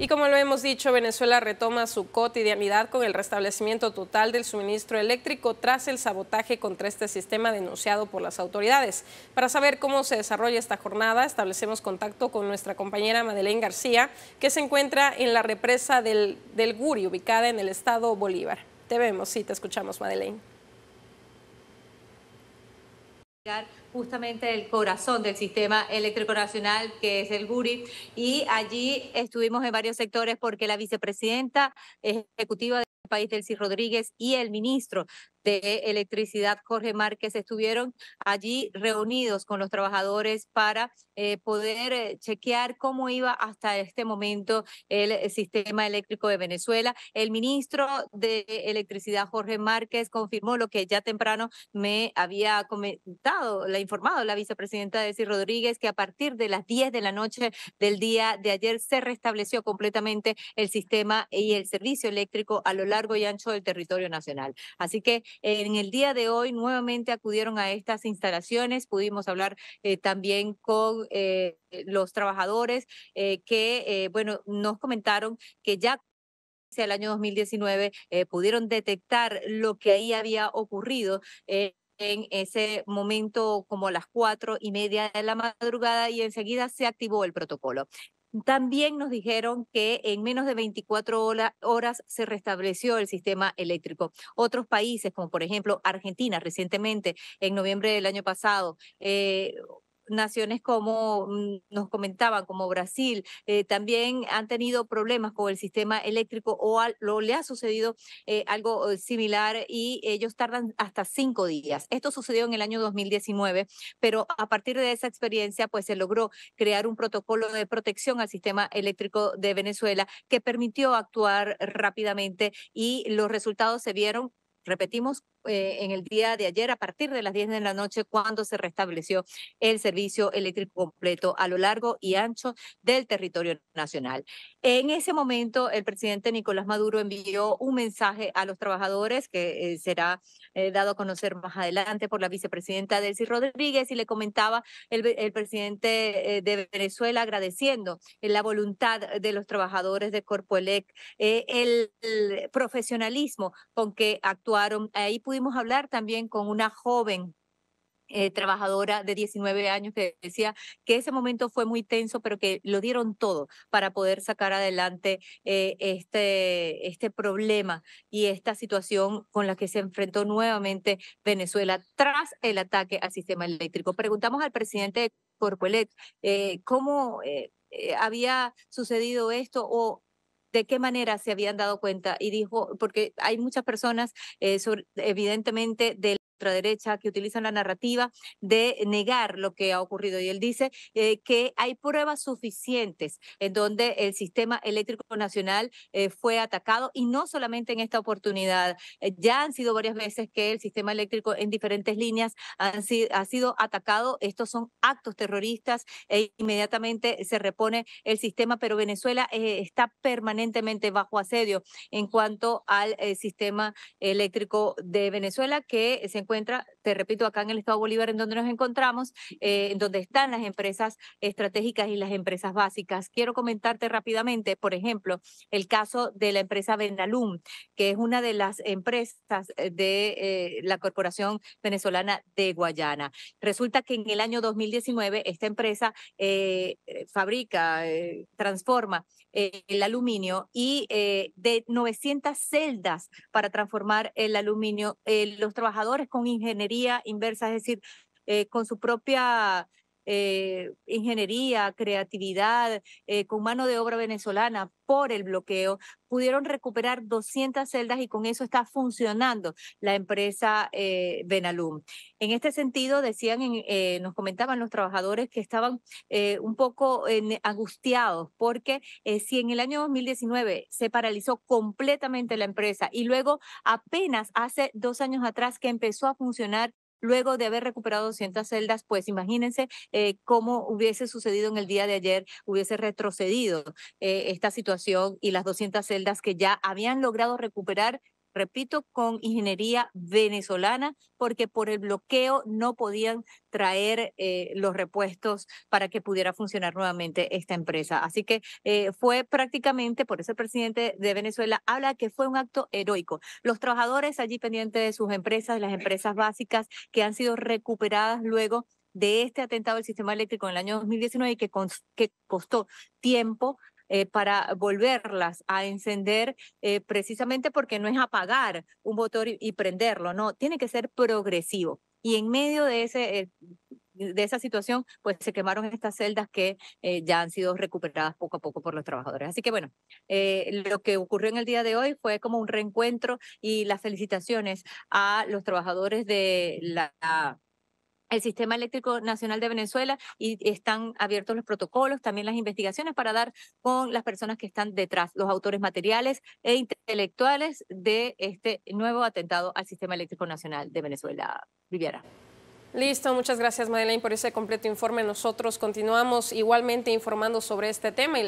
Y como lo hemos dicho, Venezuela retoma su cotidianidad con el restablecimiento total del suministro eléctrico tras el sabotaje contra este sistema denunciado por las autoridades. Para saber cómo se desarrolla esta jornada, establecemos contacto con nuestra compañera Madeleine García, que se encuentra en la represa del, del Guri, ubicada en el estado Bolívar. Te vemos y te escuchamos, Madeleine justamente el corazón del sistema eléctrico nacional, que es el GURI, y allí estuvimos en varios sectores porque la vicepresidenta ejecutiva del país, Delcy Rodríguez, y el ministro de Electricidad, Jorge Márquez, estuvieron allí reunidos con los trabajadores para eh, poder eh, chequear cómo iba hasta este momento el eh, sistema eléctrico de Venezuela. El ministro de Electricidad, Jorge Márquez, confirmó lo que ya temprano me había comentado, la informado la vicepresidenta Desi Rodríguez, que a partir de las 10 de la noche del día de ayer se restableció completamente el sistema y el servicio eléctrico a lo largo y ancho del territorio nacional. Así que en el día de hoy nuevamente acudieron a estas instalaciones, pudimos hablar eh, también con... Eh, los trabajadores eh, que, bueno, nos comentaron que ya hacia el año 2019 pudieron detectar lo que ahí había ocurrido. en ese momento como las cuatro y media de la madrugada y enseguida se activó el protocolo. También nos dijeron que en menos de 24 horas se restableció el sistema eléctrico. Otros países, como por ejemplo Argentina, recientemente, en noviembre del año pasado, eh, naciones como mm, nos comentaban, como Brasil, eh, también han tenido problemas con el sistema eléctrico o, le ha sucedido eh, algo eh, similar y ellos tardan hasta cinco días. Esto sucedió en el año 2019, pero a partir de esa experiencia, pues se logró crear un protocolo de protección al sistema eléctrico de Venezuela que permitió actuar rápidamente y los resultados se vieron, repetimos, eh, en el día de ayer a partir de las 10 de la noche cuando se restableció el servicio eléctrico completo a lo largo y ancho del territorio nacional. En ese momento, el presidente Nicolás Maduro envió un mensaje a los trabajadores que eh, será eh, dado a conocer más adelante por la vicepresidenta Delcy Rodríguez y le comentaba el, presidente de Venezuela agradeciendo la voluntad de los trabajadores de Corpoelec, el, profesionalismo con que actuaron. Ahí pudimos hablar también con una joven eh, trabajadora de 19 años que decía que ese momento fue muy tenso, pero que lo dieron todo para poder sacar adelante eh, este, este problema y esta situación con la que se enfrentó nuevamente Venezuela tras el ataque al sistema eléctrico. Preguntamos al presidente de eh, cómo había sucedido esto o de qué manera se habían dado cuenta y dijo, porque hay muchas personas, eh, evidentemente, de derecha que utilizan la narrativa de negar lo que ha ocurrido. Y él dice eh, que hay pruebas suficientes en donde el sistema eléctrico nacional eh, fue atacado y no solamente en esta oportunidad. Eh, ya han sido varias veces que el sistema eléctrico en diferentes líneas han ha sido atacado. Estos son actos terroristas e inmediatamente se repone el sistema, pero Venezuela está permanentemente bajo asedio en cuanto al sistema eléctrico de Venezuela que se encuentra encuentra, te repito, acá en el Estado Bolívar, en donde nos encontramos, eh, en donde están las empresas estratégicas y las empresas básicas. Quiero comentarte rápidamente, por ejemplo, el caso de la empresa vendalum que es una de las empresas eh, de eh, la Corporación Venezolana de Guayana. Resulta que en el año 2019 esta empresa fabrica, transforma el aluminio y de 900 celdas para transformar el aluminio, los trabajadores con ingeniería inversa, es decir, eh, con su propia eh, ingeniería, creatividad, eh, con mano de obra venezolana por el bloqueo, pudieron recuperar 200 celdas y con eso está funcionando la empresa eh, Benalum. En este sentido, decían, nos comentaban los trabajadores que estaban un poco angustiados porque si en el año 2019 se paralizó completamente la empresa y luego apenas hace dos años atrás que empezó a funcionar luego de haber recuperado 200 celdas, pues imagínense eh, cómo hubiese sucedido en el día de ayer, hubiese retrocedido eh, esta situación y las 200 celdas que ya habían logrado recuperar repito, con ingeniería venezolana, porque por el bloqueo no podían traer eh, los repuestos para que pudiera funcionar nuevamente esta empresa. Así que eh, fue prácticamente, por eso el presidente de Venezuela habla que fue un acto heroico. Los trabajadores allí pendientes de sus empresas, las empresas básicas que han sido recuperadas luego de este atentado al sistema eléctrico en el año 2019 y que, que costó tiempo eh, para volverlas a encender eh, precisamente porque no es apagar un motor y, prenderlo, no, tiene que ser progresivo. Y en medio de ese... Eh, de esa situación, pues se quemaron estas celdas que ya han sido recuperadas poco a poco por los trabajadores. Así que bueno, lo que ocurrió en el día de hoy fue como un reencuentro y las felicitaciones a los trabajadores de la el Sistema Eléctrico Nacional de Venezuela y están abiertos los protocolos, también las investigaciones para dar con las personas que están detrás, los autores materiales e intelectuales de este nuevo atentado al Sistema Eléctrico Nacional de Venezuela. Viviera. Listo, muchas gracias Madeleine por ese completo informe. Nosotros continuamos igualmente informando sobre este tema. Y